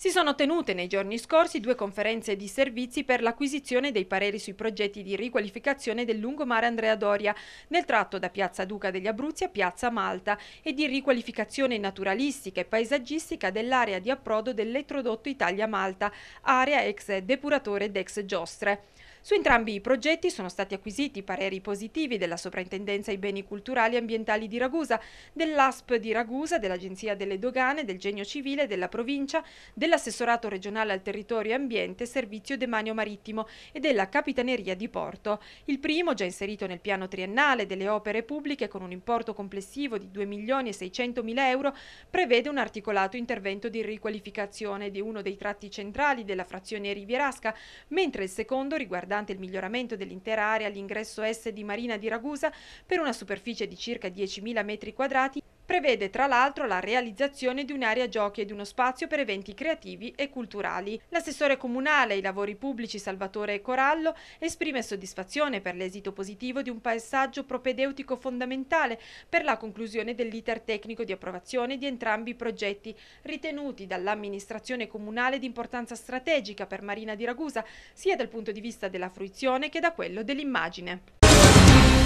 Si sono tenute nei giorni scorsi due conferenze di servizi per l'acquisizione dei pareri sui progetti di riqualificazione del lungomare Andrea Doria nel tratto da Piazza Duca degli Abruzzi a Piazza Malta e di riqualificazione naturalistica e paesaggistica dell'area di approdo dell'elettrodotto Italia-Malta, area ex depuratore ed ex giostre. Su entrambi i progetti sono stati acquisiti pareri positivi della Soprintendenza ai beni culturali e ambientali di Ragusa, dell'ASP di Ragusa, dell'Agenzia delle Dogane, del Genio Civile, della Provincia, dell'Assessorato regionale al territorio e ambiente, servizio demanio marittimo e della Capitaneria di Porto. Il primo, già inserito nel piano triennale delle opere pubbliche con un importo complessivo di 2 milioni e 600 mila euro, prevede un articolato intervento di riqualificazione di uno dei tratti centrali della frazione rivierasca, mentre il secondo riguarda riguardante il miglioramento dell'intera area all'ingresso est di Marina di Ragusa per una superficie di circa 10.000 m2 prevede tra l'altro la realizzazione di un'area giochi e di uno spazio per eventi creativi e culturali. L'assessore comunale ai lavori pubblici Salvatore Corallo esprime soddisfazione per l'esito positivo di un passaggio propedeutico fondamentale per la conclusione dell'iter tecnico di approvazione di entrambi i progetti ritenuti dall'amministrazione comunale di importanza strategica per Marina di Ragusa sia dal punto di vista della fruizione che da quello dell'immagine.